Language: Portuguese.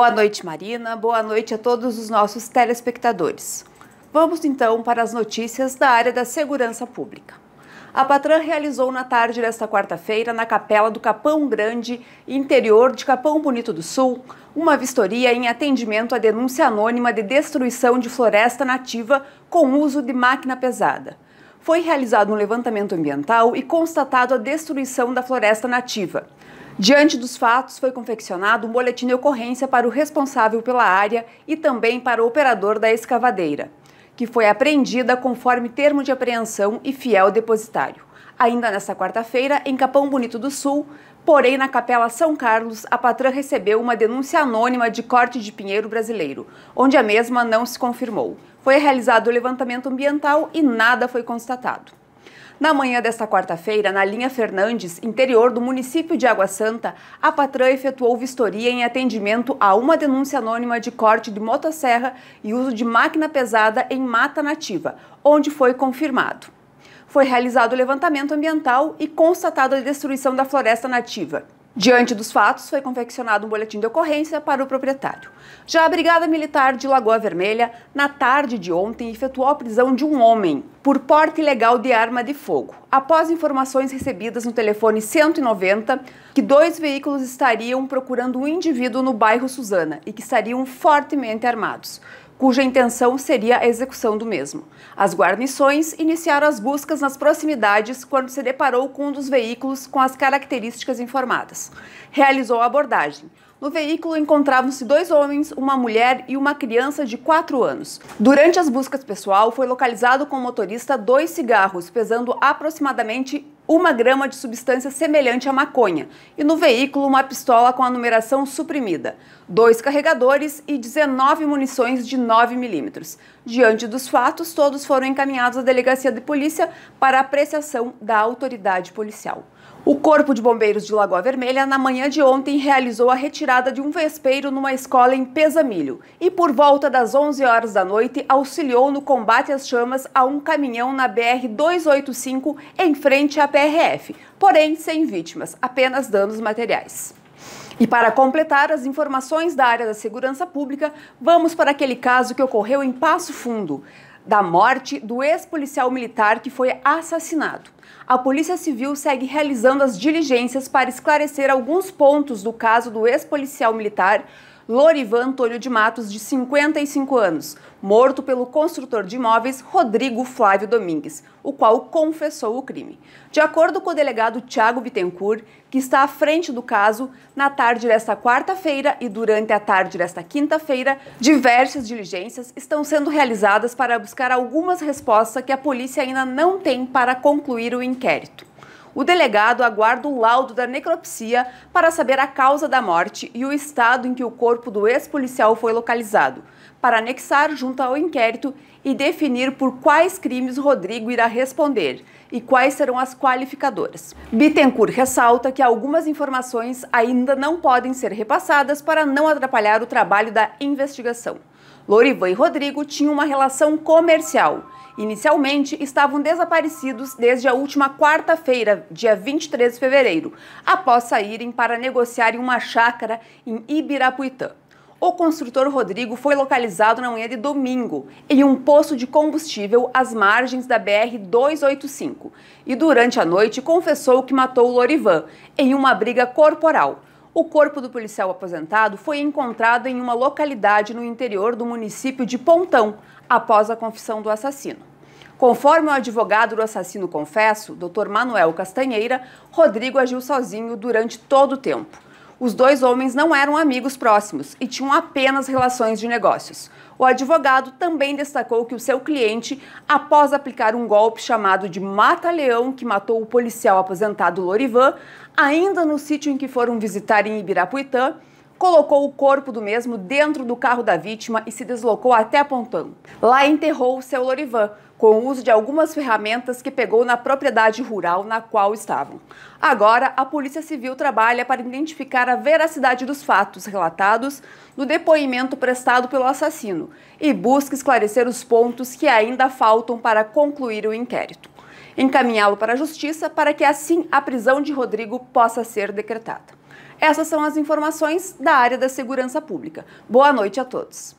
Boa noite, Marina. Boa noite a todos os nossos telespectadores. Vamos então para as notícias da área da segurança pública. A Patran realizou na tarde desta quarta-feira, na Capela do Capão Grande, interior de Capão Bonito do Sul, uma vistoria em atendimento à denúncia anônima de destruição de floresta nativa com uso de máquina pesada. Foi realizado um levantamento ambiental e constatado a destruição da floresta nativa. Diante dos fatos, foi confeccionado um boletim de ocorrência para o responsável pela área e também para o operador da escavadeira, que foi apreendida conforme termo de apreensão e fiel depositário. Ainda nesta quarta-feira, em Capão Bonito do Sul, porém na Capela São Carlos, a patrã recebeu uma denúncia anônima de corte de pinheiro brasileiro, onde a mesma não se confirmou. Foi realizado o levantamento ambiental e nada foi constatado. Na manhã desta quarta-feira, na linha Fernandes, interior do município de Água Santa, a Patrã efetuou vistoria em atendimento a uma denúncia anônima de corte de motosserra e uso de máquina pesada em mata nativa, onde foi confirmado. Foi realizado o levantamento ambiental e constatada a destruição da floresta nativa. Diante dos fatos, foi confeccionado um boletim de ocorrência para o proprietário. Já a Brigada Militar de Lagoa Vermelha, na tarde de ontem, efetuou a prisão de um homem por porte ilegal de arma de fogo, após informações recebidas no telefone 190 que dois veículos estariam procurando um indivíduo no bairro Suzana e que estariam fortemente armados cuja intenção seria a execução do mesmo. As guarnições iniciaram as buscas nas proximidades quando se deparou com um dos veículos com as características informadas. Realizou a abordagem. No veículo encontravam-se dois homens, uma mulher e uma criança de 4 anos. Durante as buscas pessoal, foi localizado com o motorista dois cigarros, pesando aproximadamente uma grama de substância semelhante à maconha e no veículo uma pistola com a numeração suprimida, dois carregadores e 19 munições de 9 milímetros. Diante dos fatos, todos foram encaminhados à delegacia de polícia para apreciação da autoridade policial. O Corpo de Bombeiros de Lagoa Vermelha, na manhã de ontem, realizou a retirada de um vespeiro numa escola em Pesamilho e, por volta das 11 horas da noite, auxiliou no combate às chamas a um caminhão na BR-285 em frente à PRF, porém sem vítimas, apenas danos materiais. E para completar as informações da área da segurança pública, vamos para aquele caso que ocorreu em Passo Fundo da morte do ex-policial militar que foi assassinado. A Polícia Civil segue realizando as diligências para esclarecer alguns pontos do caso do ex-policial militar Lorivan Antônio de Matos, de 55 anos, morto pelo construtor de imóveis Rodrigo Flávio Domingues, o qual confessou o crime. De acordo com o delegado Tiago Bittencourt, que está à frente do caso, na tarde desta quarta-feira e durante a tarde desta quinta-feira, diversas diligências estão sendo realizadas para buscar algumas respostas que a polícia ainda não tem para concluir o inquérito o delegado aguarda o laudo da necropsia para saber a causa da morte e o estado em que o corpo do ex-policial foi localizado, para anexar junto ao inquérito e definir por quais crimes Rodrigo irá responder e quais serão as qualificadoras. Bittencourt ressalta que algumas informações ainda não podem ser repassadas para não atrapalhar o trabalho da investigação. Lorivan e Rodrigo tinham uma relação comercial. Inicialmente estavam desaparecidos desde a última quarta-feira, dia 23 de fevereiro, após saírem para negociar em uma chácara em Ibirapuitã. O construtor Rodrigo foi localizado na manhã de domingo em um posto de combustível às margens da BR 285 e durante a noite confessou que matou Lorivan em uma briga corporal. O corpo do policial aposentado foi encontrado em uma localidade no interior do município de Pontão, após a confissão do assassino. Conforme o advogado do assassino confesso, Dr. Manuel Castanheira, Rodrigo agiu sozinho durante todo o tempo. Os dois homens não eram amigos próximos e tinham apenas relações de negócios. O advogado também destacou que o seu cliente, após aplicar um golpe chamado de mata-leão, que matou o policial aposentado Lorivan, ainda no sítio em que foram visitar em Ibirapuitã, colocou o corpo do mesmo dentro do carro da vítima e se deslocou até Pontão. Lá enterrou o seu Lorivan, com o uso de algumas ferramentas que pegou na propriedade rural na qual estavam. Agora, a Polícia Civil trabalha para identificar a veracidade dos fatos relatados no depoimento prestado pelo assassino e busca esclarecer os pontos que ainda faltam para concluir o inquérito encaminhá-lo para a Justiça para que assim a prisão de Rodrigo possa ser decretada. Essas são as informações da área da segurança pública. Boa noite a todos.